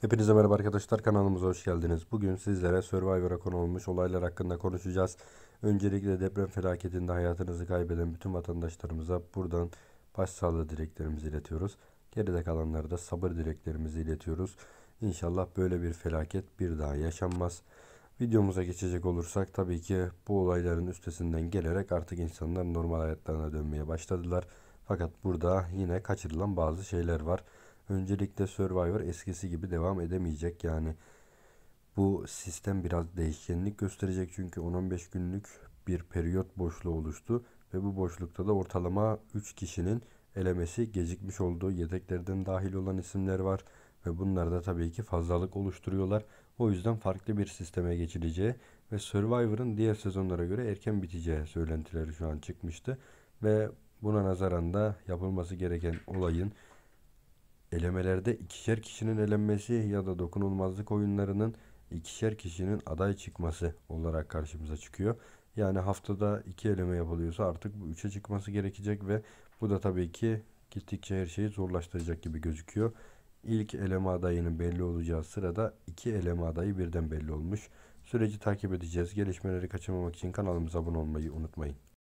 Hepinize merhaba arkadaşlar kanalımıza hoş geldiniz. Bugün sizlere Survivor'a konu olmuş olaylar hakkında konuşacağız. Öncelikle deprem felaketinde hayatınızı kaybeden bütün vatandaşlarımıza buradan başsağlığı dileklerimizi iletiyoruz. Geride kalanlara da sabır dileklerimizi iletiyoruz. İnşallah böyle bir felaket bir daha yaşanmaz. Videomuza geçecek olursak tabii ki bu olayların üstesinden gelerek artık insanlar normal hayatlarına dönmeye başladılar. Fakat burada yine kaçırılan bazı şeyler var. Öncelikle Survivor eskisi gibi devam edemeyecek yani. Bu sistem biraz değişkenlik gösterecek çünkü 10-15 günlük bir periyot boşluğu oluştu ve bu boşlukta da ortalama 3 kişinin elemesi gecikmiş olduğu yedeklerden dahil olan isimler var ve bunlar da tabii ki fazlalık oluşturuyorlar. O yüzden farklı bir sisteme geçileceği ve Survivor'ın diğer sezonlara göre erken biteceği söylentileri şu an çıkmıştı ve buna nazaran da yapılması gereken olayın Elemelerde ikişer kişinin elenmesi ya da dokunulmazlık oyunlarının ikişer kişinin aday çıkması olarak karşımıza çıkıyor. Yani haftada iki eleme yapılıyorsa artık bu üçe çıkması gerekecek ve bu da tabii ki gittikçe her şeyi zorlaştıracak gibi gözüküyor. İlk eleme adayının belli olacağı sırada iki eleme adayı birden belli olmuş. Süreci takip edeceğiz. Gelişmeleri kaçırmamak için kanalımıza abone olmayı unutmayın.